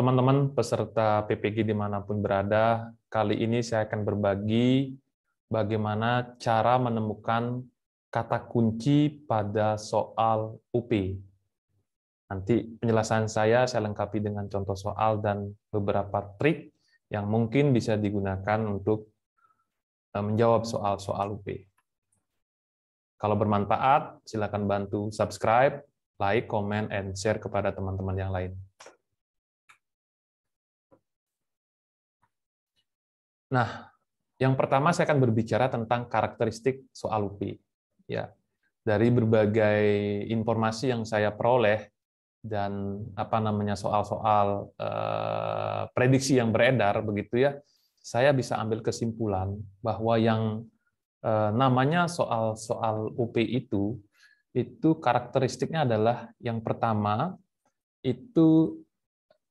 Teman-teman peserta PPG dimanapun berada, kali ini saya akan berbagi bagaimana cara menemukan kata kunci pada soal UP. Nanti penjelasan saya saya lengkapi dengan contoh soal dan beberapa trik yang mungkin bisa digunakan untuk e, menjawab soal-soal UP. Kalau bermanfaat, silakan bantu subscribe, like, comment, and share kepada teman-teman yang lain. Nah, yang pertama saya akan berbicara tentang karakteristik soal UPI. Ya, dari berbagai informasi yang saya peroleh dan apa namanya soal-soal eh, prediksi yang beredar begitu ya, saya bisa ambil kesimpulan bahwa yang eh, namanya soal-soal UPI itu itu karakteristiknya adalah yang pertama itu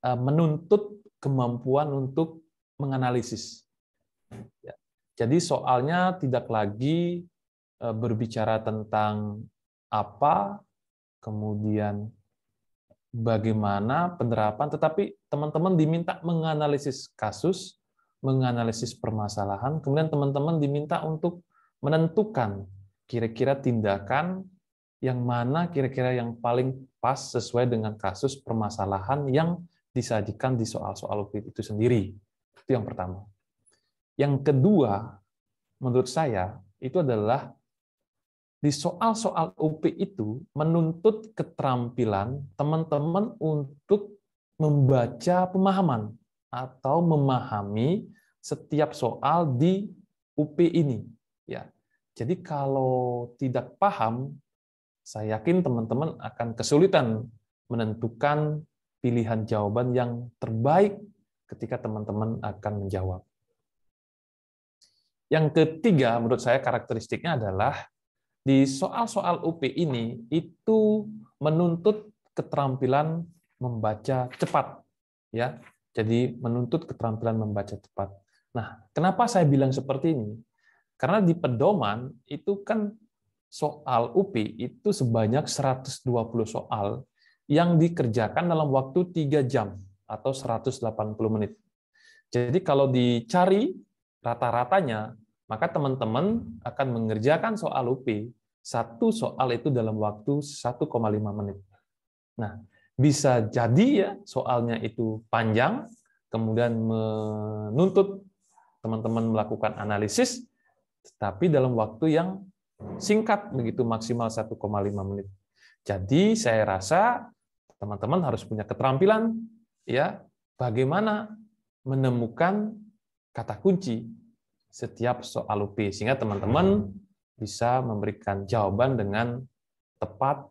eh, menuntut kemampuan untuk menganalisis Ya. Jadi soalnya tidak lagi e, berbicara tentang apa, kemudian bagaimana penerapan, tetapi teman-teman diminta menganalisis kasus, menganalisis permasalahan, kemudian teman-teman diminta untuk menentukan kira-kira tindakan yang mana kira-kira yang paling pas sesuai dengan kasus permasalahan yang disajikan di soal-soal itu sendiri. Itu yang pertama. Yang kedua, menurut saya, itu adalah di soal-soal UP itu menuntut keterampilan teman-teman untuk membaca pemahaman atau memahami setiap soal di UP ini. Ya. Jadi kalau tidak paham, saya yakin teman-teman akan kesulitan menentukan pilihan jawaban yang terbaik ketika teman-teman akan menjawab. Yang ketiga menurut saya karakteristiknya adalah di soal-soal UP ini itu menuntut keterampilan membaca cepat ya. Jadi menuntut keterampilan membaca cepat. Nah, kenapa saya bilang seperti ini? Karena di pedoman itu kan soal UP itu sebanyak 120 soal yang dikerjakan dalam waktu 3 jam atau 180 menit. Jadi kalau dicari rata-ratanya, maka teman-teman akan mengerjakan soal UP, satu soal itu dalam waktu 1,5 menit. Nah, bisa jadi ya soalnya itu panjang, kemudian menuntut teman-teman melakukan analisis, tetapi dalam waktu yang singkat begitu maksimal 1,5 menit. Jadi saya rasa teman-teman harus punya keterampilan ya bagaimana menemukan kata kunci setiap soal UP sehingga teman-teman bisa memberikan jawaban dengan tepat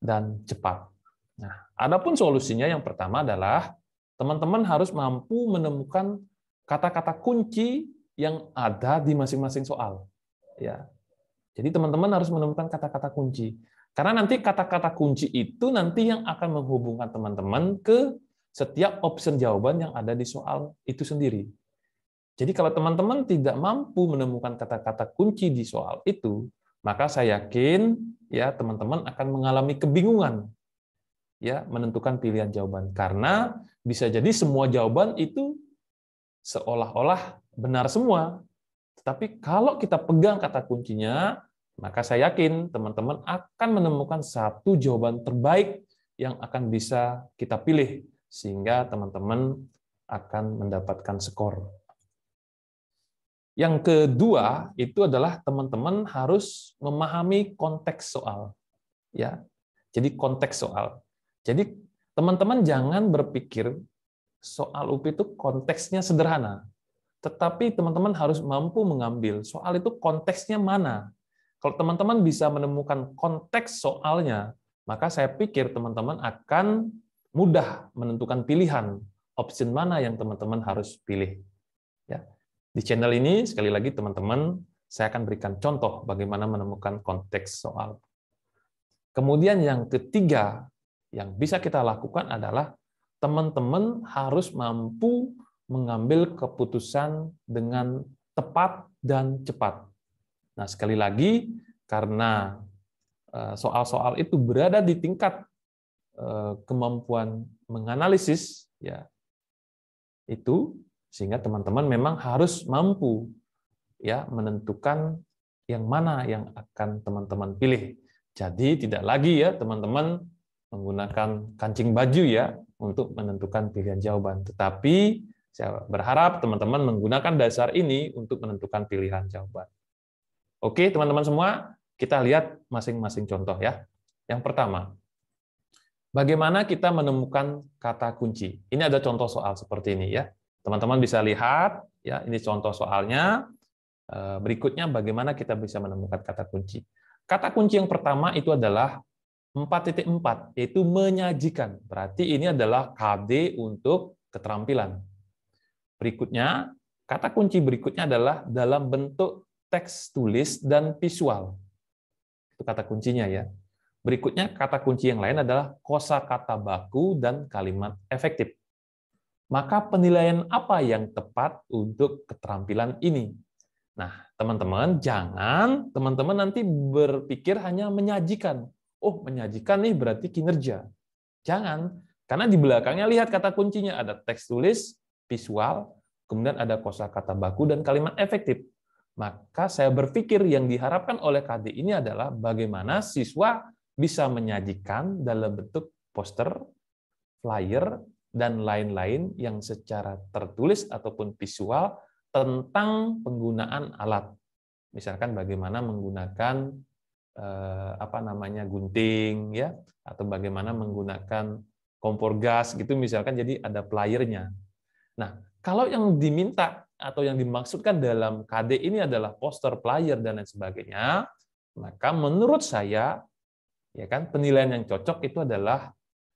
dan cepat. Nah, adapun solusinya yang pertama adalah teman-teman harus mampu menemukan kata-kata kunci yang ada di masing-masing soal. Ya. Jadi teman-teman harus menemukan kata-kata kunci. Karena nanti kata-kata kunci itu nanti yang akan menghubungkan teman-teman ke setiap opsi jawaban yang ada di soal itu sendiri. Jadi kalau teman-teman tidak mampu menemukan kata-kata kunci di soal itu, maka saya yakin ya teman-teman akan mengalami kebingungan ya menentukan pilihan jawaban karena bisa jadi semua jawaban itu seolah-olah benar semua. Tetapi kalau kita pegang kata kuncinya, maka saya yakin teman-teman akan menemukan satu jawaban terbaik yang akan bisa kita pilih sehingga teman-teman akan mendapatkan skor yang kedua itu adalah teman-teman harus memahami konteks soal. Ya. Jadi konteks soal. Jadi teman-teman jangan berpikir soal UPI itu konteksnya sederhana. Tetapi teman-teman harus mampu mengambil soal itu konteksnya mana. Kalau teman-teman bisa menemukan konteks soalnya, maka saya pikir teman-teman akan mudah menentukan pilihan opsi mana yang teman-teman harus pilih. Di channel ini, sekali lagi teman-teman, saya akan berikan contoh bagaimana menemukan konteks soal. Kemudian yang ketiga yang bisa kita lakukan adalah teman-teman harus mampu mengambil keputusan dengan tepat dan cepat. Nah, sekali lagi, karena eh, soal-soal itu berada di tingkat eh, kemampuan menganalisis, ya, itu sehingga teman-teman memang harus mampu ya menentukan yang mana yang akan teman-teman pilih. Jadi tidak lagi ya teman-teman menggunakan kancing baju ya untuk menentukan pilihan jawaban. Tetapi saya berharap teman-teman menggunakan dasar ini untuk menentukan pilihan jawaban. Oke, teman-teman semua, kita lihat masing-masing contoh ya. Yang pertama, bagaimana kita menemukan kata kunci? Ini ada contoh soal seperti ini ya. Teman-teman bisa lihat, ya ini contoh soalnya. Eh, berikutnya bagaimana kita bisa menemukan kata kunci. Kata kunci yang pertama itu adalah 4.4, yaitu menyajikan. Berarti ini adalah KD untuk keterampilan. Berikutnya, kata kunci berikutnya adalah dalam bentuk teks tulis dan visual. Itu kata kuncinya ya. Berikutnya, kata kunci yang lain adalah kosa kata baku dan kalimat efektif. Maka penilaian apa yang tepat untuk keterampilan ini? Nah, teman-teman, jangan teman-teman nanti berpikir hanya menyajikan. Oh, menyajikan nih berarti kinerja. Jangan, karena di belakangnya lihat kata kuncinya ada teks tulis, visual, kemudian ada kosakata baku dan kalimat efektif. Maka saya berpikir yang diharapkan oleh KD ini adalah bagaimana siswa bisa menyajikan dalam bentuk poster, flyer, dan lain-lain yang secara tertulis ataupun visual tentang penggunaan alat. Misalkan bagaimana menggunakan eh, apa namanya gunting ya atau bagaimana menggunakan kompor gas gitu misalkan jadi ada playernya. Nah, kalau yang diminta atau yang dimaksudkan dalam KD ini adalah poster player dan lain sebagainya, maka menurut saya ya kan penilaian yang cocok itu adalah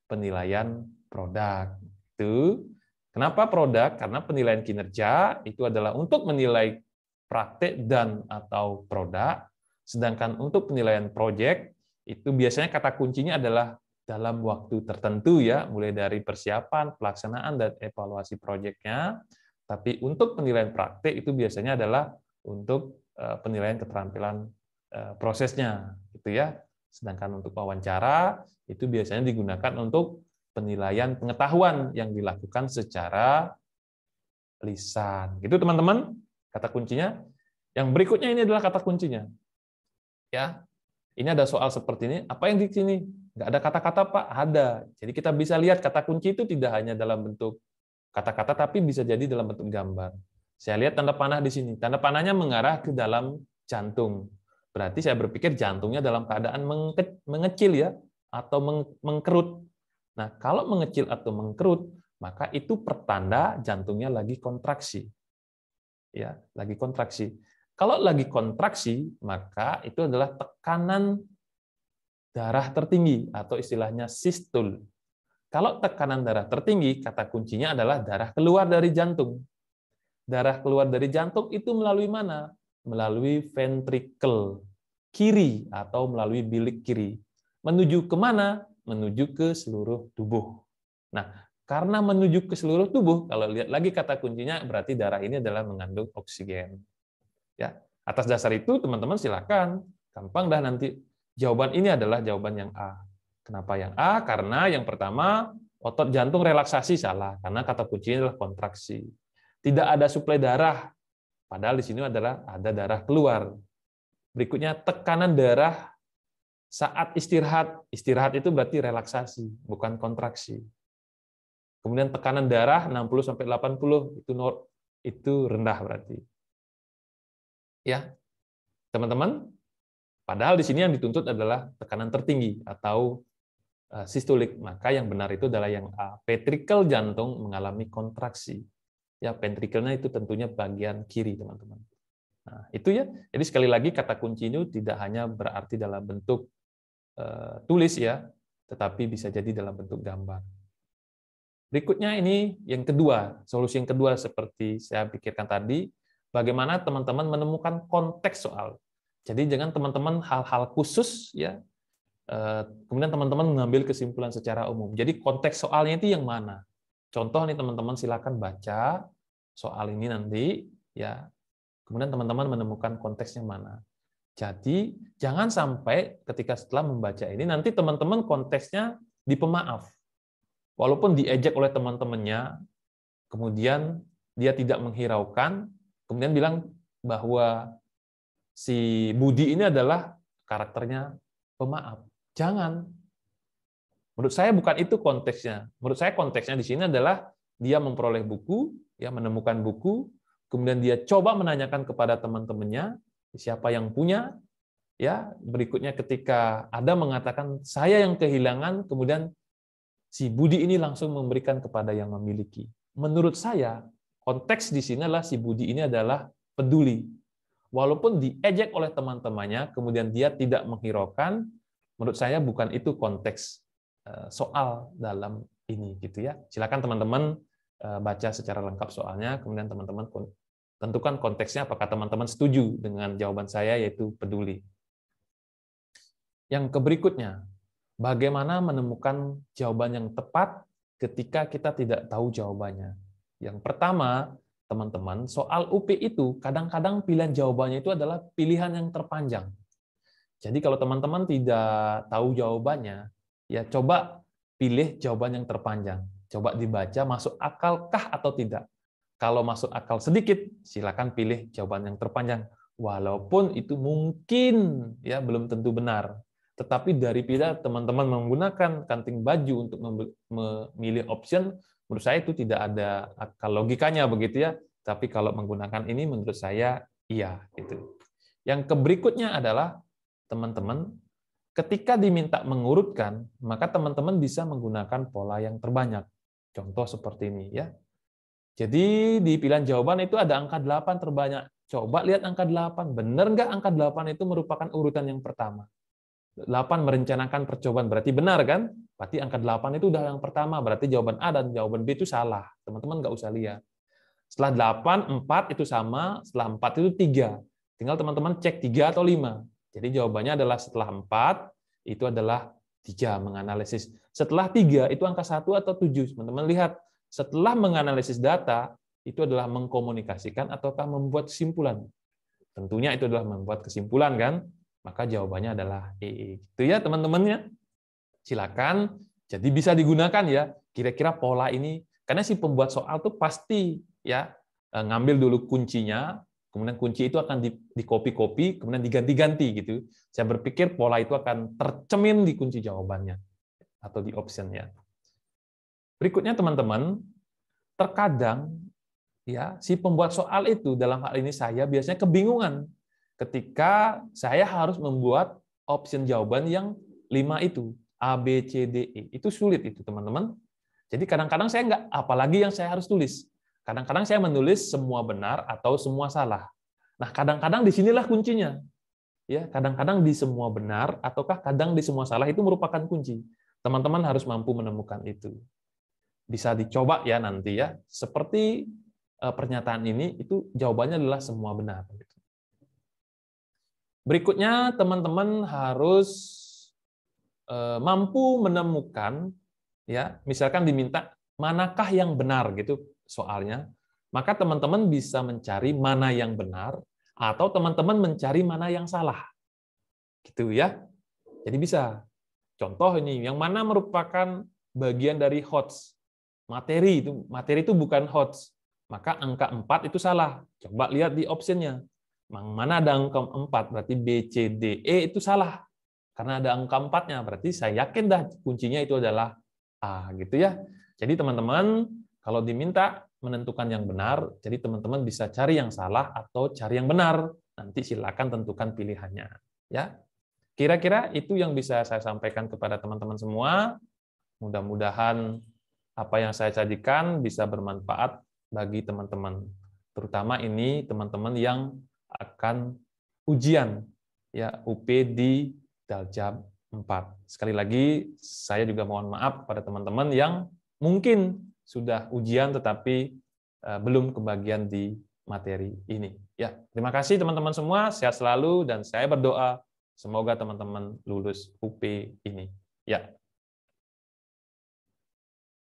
penilaian produk itu kenapa produk? Karena penilaian kinerja itu adalah untuk menilai praktek dan atau produk, sedangkan untuk penilaian proyek itu biasanya kata kuncinya adalah dalam waktu tertentu ya, mulai dari persiapan, pelaksanaan dan evaluasi proyeknya. Tapi untuk penilaian praktek itu biasanya adalah untuk eh, penilaian keterampilan eh, prosesnya gitu ya. Sedangkan untuk wawancara itu biasanya digunakan untuk penilaian pengetahuan yang dilakukan secara lisan. Gitu teman-teman, kata kuncinya. Yang berikutnya ini adalah kata kuncinya. Ya. Ini ada soal seperti ini, apa yang di sini? Nggak ada kata-kata, Pak? Ada. Jadi kita bisa lihat kata kunci itu tidak hanya dalam bentuk kata-kata, tapi bisa jadi dalam bentuk gambar. Saya lihat tanda panah di sini. Tanda panahnya mengarah ke dalam jantung. Berarti saya berpikir jantungnya dalam keadaan mengecil ya, atau mengkerut Nah, kalau mengecil atau mengkerut, maka itu pertanda jantungnya lagi kontraksi. Ya, lagi kontraksi. Kalau lagi kontraksi, maka itu adalah tekanan darah tertinggi atau istilahnya sistol. Kalau tekanan darah tertinggi, kata kuncinya adalah darah keluar dari jantung. Darah keluar dari jantung itu melalui mana? Melalui ventrikel kiri atau melalui bilik kiri. Menuju kemana? menuju ke seluruh tubuh. Nah, karena menuju ke seluruh tubuh, kalau lihat lagi kata kuncinya berarti darah ini adalah mengandung oksigen. Ya, atas dasar itu teman-teman silakan, gampang dah nanti jawaban ini adalah jawaban yang A. Kenapa yang A? Karena yang pertama otot jantung relaksasi salah karena kata kuncinya adalah kontraksi. Tidak ada suplai darah. Padahal di sini adalah ada darah keluar. Berikutnya tekanan darah saat istirahat, istirahat itu berarti relaksasi, bukan kontraksi. Kemudian tekanan darah 60 sampai 80 itu itu rendah berarti. Ya. Teman-teman, padahal di sini yang dituntut adalah tekanan tertinggi atau eh, sistolik. Maka yang benar itu adalah yang A. Ventrikel jantung mengalami kontraksi. Ya, ventrikelnya itu tentunya bagian kiri, teman-teman. Nah, itu ya. Jadi sekali lagi kata kuncinya tidak hanya berarti dalam bentuk Eh, tulis ya, tetapi bisa jadi dalam bentuk gambar. Berikutnya ini yang kedua, solusi yang kedua seperti saya pikirkan tadi, bagaimana teman-teman menemukan konteks soal. Jadi jangan teman-teman hal-hal khusus ya, eh, kemudian teman-teman mengambil kesimpulan secara umum. Jadi konteks soalnya itu yang mana? Contoh nih teman-teman silakan baca soal ini nanti ya. Kemudian teman-teman menemukan konteksnya mana. Jadi jangan sampai ketika setelah membaca ini nanti teman-teman konteksnya di pemaaf. Walaupun diejek oleh teman-temannya, kemudian dia tidak menghiraukan, kemudian bilang bahwa si Budi ini adalah karakternya pemaaf. Jangan. Menurut saya bukan itu konteksnya. Menurut saya konteksnya di sini adalah dia memperoleh buku, ya menemukan buku, kemudian dia coba menanyakan kepada teman-temannya, Siapa yang punya? Ya, berikutnya ketika ada mengatakan saya yang kehilangan, kemudian si Budi ini langsung memberikan kepada yang memiliki. Menurut saya, konteks di sini adalah si Budi ini adalah peduli. Walaupun diejek oleh teman-temannya, kemudian dia tidak menghiraukan, menurut saya bukan itu konteks eh, soal dalam ini gitu ya. Silakan teman-teman eh, baca secara lengkap soalnya, kemudian teman-teman tentukan konteksnya apakah teman-teman setuju dengan jawaban saya yaitu peduli. Yang keberikutnya, bagaimana menemukan jawaban yang tepat ketika kita tidak tahu jawabannya. Yang pertama, teman-teman, soal UP itu kadang-kadang pilihan jawabannya itu adalah pilihan yang terpanjang. Jadi kalau teman-teman tidak tahu jawabannya, ya coba pilih jawaban yang terpanjang. Coba dibaca masuk akalkah atau tidak. Kalau masuk akal sedikit, silakan pilih jawaban yang terpanjang. Walaupun itu mungkin ya belum tentu benar, tetapi dari pilihan teman-teman menggunakan kanting baju untuk memilih option, menurut saya itu tidak ada akal logikanya begitu ya. Tapi kalau menggunakan ini menurut saya iya gitu. Yang keberikutnya adalah teman-teman ketika diminta mengurutkan, maka teman-teman bisa menggunakan pola yang terbanyak. Contoh seperti ini ya. Jadi di pilihan jawaban itu ada angka 8 terbanyak. Coba lihat angka 8. Benar nggak angka 8 itu merupakan urutan yang pertama? 8 merencanakan percobaan. Berarti benar kan? Berarti angka 8 itu udah yang pertama. Berarti jawaban A dan jawaban B itu salah. Teman-teman nggak usah lihat. Setelah 8, 4 itu sama. Setelah 4 itu 3. Tinggal teman-teman cek 3 atau 5. Jadi jawabannya adalah setelah 4, itu adalah 3 menganalisis. Setelah 3 itu angka 1 atau 7. Teman-teman lihat setelah menganalisis data, itu adalah mengkomunikasikan ataukah membuat kesimpulan. Tentunya itu adalah membuat kesimpulan kan? Maka jawabannya adalah EE. E. Gitu ya teman-temannya. Silakan. Jadi bisa digunakan ya kira-kira pola ini karena si pembuat soal tuh pasti ya eh, ngambil dulu kuncinya, kemudian kunci itu akan di copy copy kemudian diganti-ganti gitu. Saya berpikir pola itu akan tercemin di kunci jawabannya atau di optionnya. Berikutnya teman-teman, terkadang ya si pembuat soal itu dalam hal ini saya biasanya kebingungan ketika saya harus membuat option jawaban yang lima itu A B C D E itu sulit itu teman-teman jadi kadang-kadang saya nggak apalagi yang saya harus tulis kadang-kadang saya menulis semua benar atau semua salah nah kadang-kadang disinilah kuncinya ya kadang-kadang di semua benar ataukah kadang di semua salah itu merupakan kunci teman-teman harus mampu menemukan itu bisa dicoba ya nanti ya. Seperti eh, pernyataan ini itu jawabannya adalah semua benar. Berikutnya teman-teman harus eh, mampu menemukan ya misalkan diminta manakah yang benar gitu soalnya maka teman-teman bisa mencari mana yang benar atau teman-teman mencari mana yang salah gitu ya jadi bisa contoh ini yang mana merupakan bagian dari hots materi itu materi itu bukan hot, maka angka 4 itu salah coba lihat di optionnya mana ada angka 4 berarti B C D E itu salah karena ada angka 4-nya berarti saya yakin dah kuncinya itu adalah A gitu ya jadi teman-teman kalau diminta menentukan yang benar jadi teman-teman bisa cari yang salah atau cari yang benar nanti silakan tentukan pilihannya ya kira-kira itu yang bisa saya sampaikan kepada teman-teman semua mudah-mudahan apa yang saya sajikan bisa bermanfaat bagi teman-teman. Terutama ini teman-teman yang akan ujian ya UP di Daljab 4. Sekali lagi saya juga mohon maaf pada teman-teman yang mungkin sudah ujian tetapi eh, belum kebagian di materi ini. Ya, terima kasih teman-teman semua, sehat selalu dan saya berdoa semoga teman-teman lulus UP ini. Ya,